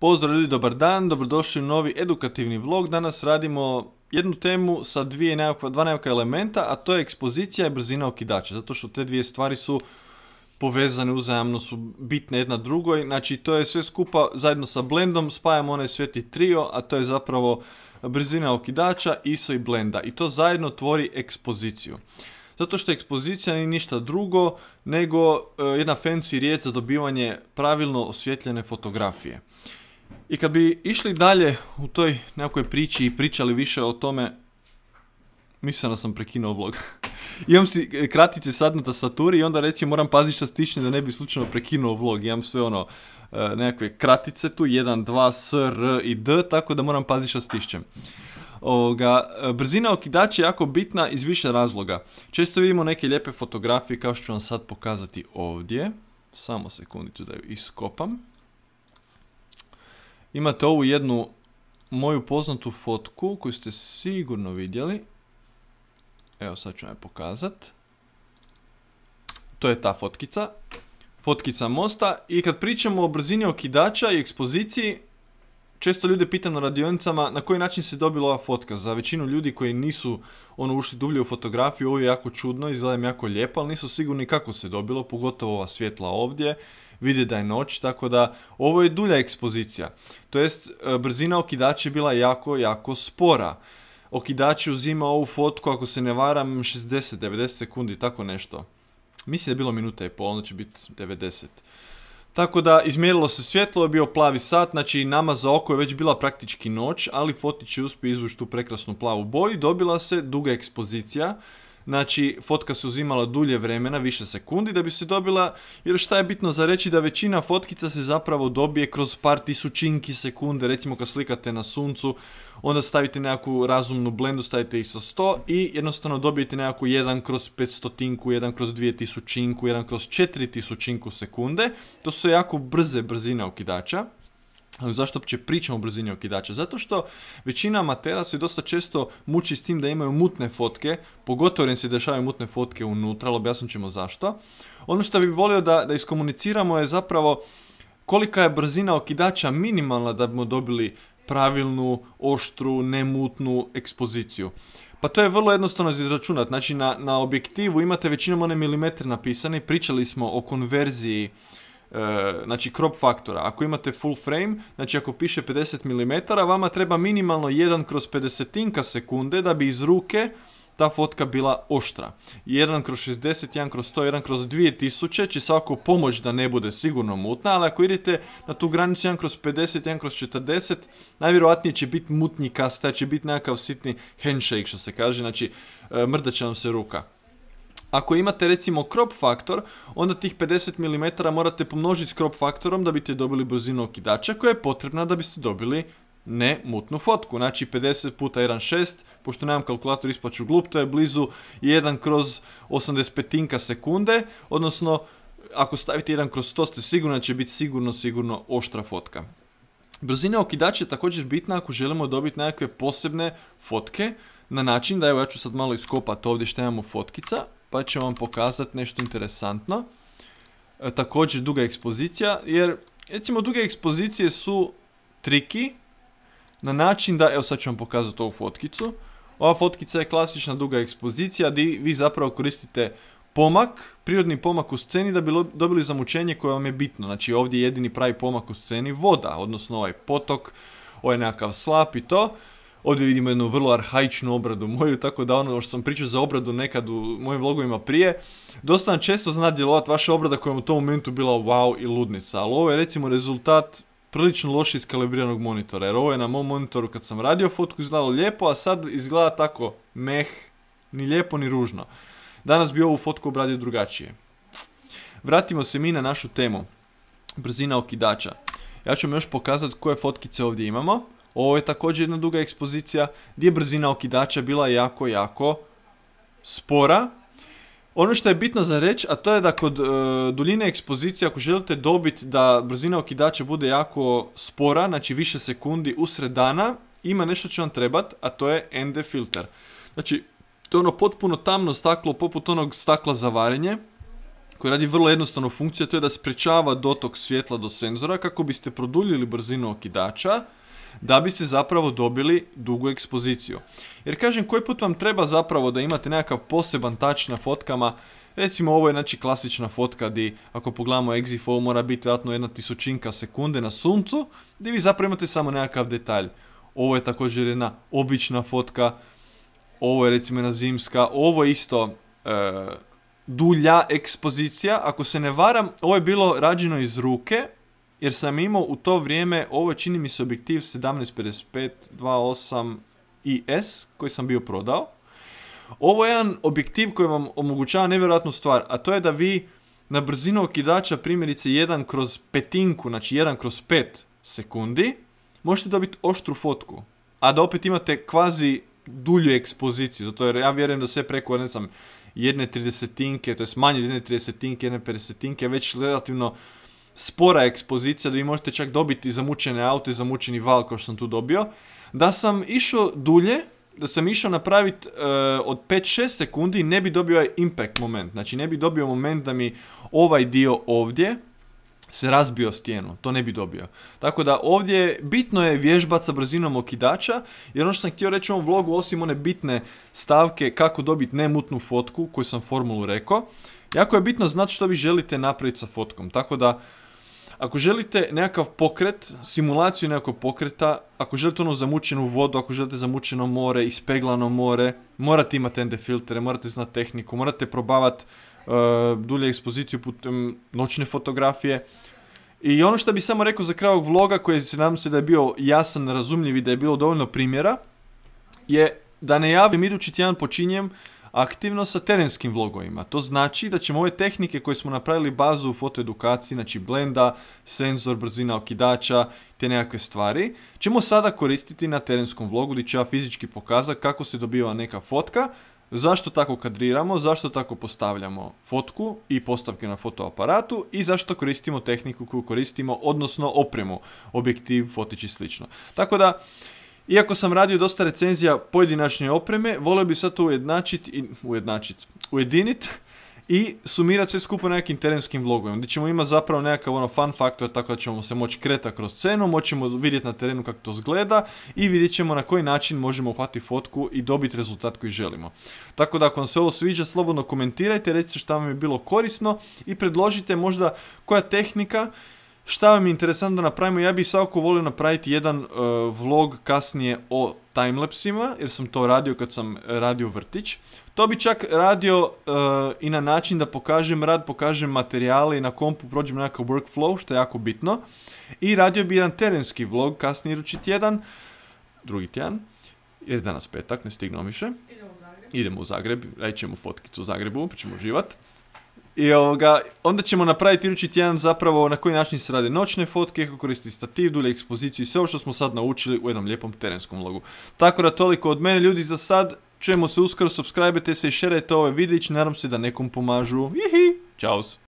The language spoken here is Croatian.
Pozdrav ljudi, dobar dan, dobrodošli u novi edukativni vlog. Danas radimo jednu temu sa dvije dva nevaka elementa, a to je ekspozicija i brzina okidača, zato što te dvije stvari su povezane uzajamno, su bitne jedna drugoj. Znači to je sve skupa zajedno sa blendom, spajamo onaj sveti trio, a to je zapravo brzina okidača, ISO i blenda. I to zajedno tvori ekspoziciju. Zato što ekspozicija nije ništa drugo nego e, jedna fancy riječ za dobivanje pravilno osvjetljene fotografije. I kad bi išli dalje u toj nekoj priči i pričali više o tome, mislim da sam prekinuo vlog. Imam si e, kratice sad na tasaturi i onda recimo moram paziti što stične da ne bi slučajno prekinuo vlog. Imam sve ono e, nekakve kratice tu, 1, 2, S, R i D, tako da moram paziti što stišćem. E, brzina okidača je jako bitna iz više razloga. Često vidimo neke lijepe fotografije kao što ću vam sad pokazati ovdje. Samo sekundicu da ju iskopam. Imate ovu jednu moju poznatu fotku koju ste sigurno vidjeli. Evo sad ću vam je pokazat. To je ta fotkica. Fotkica mosta i kad pričamo o brzini okidača i ekspoziciji, često ljude pitam na radionicama na koji način se dobila ova fotka. Za većinu ljudi koji nisu ono ušli dublje u fotografiju, ovo je jako čudno, izgleda jako lijepo, ali nisu sigurni kako se dobilo, pogotovo ova svjetla ovdje vide da je noć, tako da ovo je dulja ekspozicija. To jest, e, brzina okidača je bila jako, jako spora. Okidač je uzimao ovu fotku, ako se ne varam, 60-90 sekundi, tako nešto. Mislim da je bilo minuta i pol, onda će biti 90. Tako da izmjerilo se svjetlo, je bio plavi sat, znači nama za oko je već bila praktički noć, ali Fotić je uspio izvući tu prekrasnu plavu boju, dobila se duga ekspozicija. Znači, fotka se uzimala dulje vremena, više sekundi, da bi se dobila, jer šta je bitno za reći, da većina fotkica se zapravo dobije kroz par tisućinki sekunde, recimo kad slikate na suncu, onda stavite nekakvu razumnu blendu, stavite ISO 100 i jednostavno dobijete nekakvu 1 kroz 500, 1 kroz 2000, 1 kroz 4000 sekunde. To su jako brze brzine okidača. Ali zašto uopće pričamo o brzini okidača? Zato što većina amatera se dosta često muči s tim da imaju mutne fotke, pogotovo im se dešavaju mutne fotke unutra, ali objasnit ćemo zašto. Ono što bih volio da, da iskomuniciramo je zapravo kolika je brzina okidača minimalna da bismo dobili pravilnu, oštru, nemutnu ekspoziciju. Pa to je vrlo jednostavno izračunati. Znači na, na objektivu imate većinom one milimetre napisane, pričali smo o konverziji E, znači crop faktora. Ako imate full frame, znači ako piše 50 mm, vama treba minimalno 1 kroz 50 sekunde da bi iz ruke ta fotka bila oštra. 1 kroz 60, 1 kroz 100, 1 kroz 2000 će svako pomoć da ne bude sigurno mutna, ali ako idete na tu granicu 1 kroz 50, 1 kroz 40, najvjerojatnije će biti mutni kasta, će biti nekakav sitni handshake što se kaže, znači e, mrdat će vam se ruka. Ako imate recimo crop faktor, onda tih 50 mm morate pomnožiti s crop faktorom da biste dobili brzinu okidača koja je potrebna da biste dobili ne mutnu fotku. Znači 50 puta 1.6, pošto nemam kalkulator ispaću glup, to je blizu 1 kroz 85 sekunde, odnosno ako stavite 1 kroz 100 ste sigurni da će biti sigurno, sigurno oštra fotka. Brzina okidača je također bitna ako želimo dobiti nekakve posebne fotke na način da evo ja ću sad malo iskopati ovdje što imamo fotkica pa ću vam pokazati nešto interesantno. E, također duga ekspozicija, jer recimo duge ekspozicije su triki na način da, evo sad ću vam pokazati ovu fotkicu. Ova fotkica je klasična duga ekspozicija di vi zapravo koristite pomak, prirodni pomak u sceni da bi dobili zamučenje koje vam je bitno. Znači ovdje jedini pravi pomak u sceni voda, odnosno ovaj potok, ovaj nekakav slap i to. Ovdje vidimo jednu vrlo arhaičnu obradu moju, tako da ono što sam pričao za obradu nekad u mojim vlogovima prije, dosta vam često zna djelovat vaša obrada koja je u tom momentu bila wow i ludnica, ali ovo je recimo rezultat prilično loše iskalibriranog monitora, jer ovo je na mom monitoru kad sam radio fotku izgledalo lijepo, a sad izgleda tako meh, ni lijepo ni ružno. Danas bi ovu fotku obradio drugačije. Vratimo se mi na našu temu. Brzina okidača. Ja ću vam još pokazati koje fotkice ovdje imamo. Ovo je također jedna duga ekspozicija gdje je brzina okidača bila jako, jako spora. Ono što je bitno za reći, a to je da kod e, duljine ekspozicije, ako želite dobiti da brzina okidača bude jako spora, znači više sekundi usred dana, ima nešto će vam trebati, a to je ND filter. Znači, to je ono potpuno tamno staklo, poput onog stakla za varenje, koji radi vrlo jednostavnu funkciju, to je da sprečava dotok svjetla do senzora kako biste produljili brzinu okidača, da biste zapravo dobili dugu ekspoziciju. Jer kažem, koji put vam treba zapravo da imate nekakav poseban touch na fotkama, Recimo ovo je znači klasična fotka gdje, ako pogledamo exif mora biti vjerojatno jedna tisućinka sekunde na suncu gdje vi zapravo imate samo nekakav detalj. Ovo je također jedna obična fotka, ovo je recimo jedna zimska, ovo je isto e, dulja ekspozicija. Ako se ne varam, ovo je bilo rađeno iz ruke jer sam imao u to vrijeme, ovo čini mi se objektiv 1755 28 IS koji sam bio prodao. Ovo je jedan objektiv koji vam omogućava nevjerojatnu stvar, a to je da vi na brzinu okidača primjerice 1 kroz petinku, znači 1 kroz 5 sekundi, možete dobiti oštru fotku, a da opet imate kvazi dulju ekspoziciju, zato jer ja vjerujem da sve preko, ne znam, jedne tridesetinke, to je manje jedne tridesetinke, jedne pedesetinke, već relativno spora ekspozicija da vi možete čak dobiti zamučene aute, zamučeni val kao što sam tu dobio. Da sam išao dulje, da sam išao napraviti e, od 5-6 sekundi ne bi dobio ovaj impact moment. Znači ne bi dobio moment da mi ovaj dio ovdje se razbio stijenu, to ne bi dobio. Tako da ovdje bitno je vježbat sa brzinom okidača, jer ono što sam htio reći u ovom vlogu, osim one bitne stavke kako dobiti nemutnu fotku, koju sam formulu rekao, jako je bitno znati što vi želite napraviti sa fotkom. Tako da ako želite nekakav pokret, simulaciju nekakvog pokreta, ako želite ono zamučenu vodu, ako želite zamučeno more, ispeglano more, morate imati ND filtere, morate znati tehniku, morate probavati uh, dulje ekspoziciju putem noćne fotografije. I ono što bih samo rekao za kraj ovog vloga, koji se nadam se da je bio jasan, razumljiv i da je bilo dovoljno primjera, je da ne javim idući tjedan počinjem aktivno sa terenskim vlogovima. To znači da ćemo ove tehnike koje smo napravili bazu u fotoedukaciji, znači blenda, senzor, brzina okidača, te nekakve stvari, ćemo sada koristiti na terenskom vlogu gdje ću ja fizički pokazati kako se dobiva neka fotka, zašto tako kadriramo, zašto tako postavljamo fotku i postavke na fotoaparatu i zašto koristimo tehniku koju koristimo, odnosno opremu, objektiv, fotić i slično. Tako da, iako sam radio dosta recenzija pojedinačne opreme, volio bi sad to ujednačiti i ujednačiti, ujediniti i sumirati sve skupo nekim terenskim vlogovima gdje ćemo imati zapravo nekakav ono fun faktor tako da ćemo se moći kretati kroz scenu, moćemo vidjeti na terenu kako to zgleda i vidjet ćemo na koji način možemo uhvatiti fotku i dobiti rezultat koji želimo. Tako da ako vam se ovo sviđa, slobodno komentirajte, recite šta vam je bilo korisno i predložite možda koja tehnika Šta vam je interesantno da napravimo? Ja bih svako volio napraviti jedan e, vlog kasnije o timelapsima, jer sam to radio kad sam radio vrtić. To bi čak radio e, i na način da pokažem rad, pokažem materijale i na kompu prođem nekakav workflow, što je jako bitno. I radio bi jedan terenski vlog kasnije idući tjedan, drugi tjedan, jer je danas petak, ne stignuo više. Idemo u Zagreb. Idemo u Zagreb, radit ćemo fotkicu u Zagrebu, pa ćemo uživat. I ovoga, onda ćemo napraviti idući tjedan zapravo na koji način se rade noćne fotke, kako koristiti stativ, dulje ekspoziciju i sve ovo što smo sad naučili u jednom lijepom terenskom vlogu. Tako da toliko od mene ljudi za sad, čujemo se uskoro, subscribe se i šerajte ove videić, nadam se da nekom pomažu. Jihi, čaos!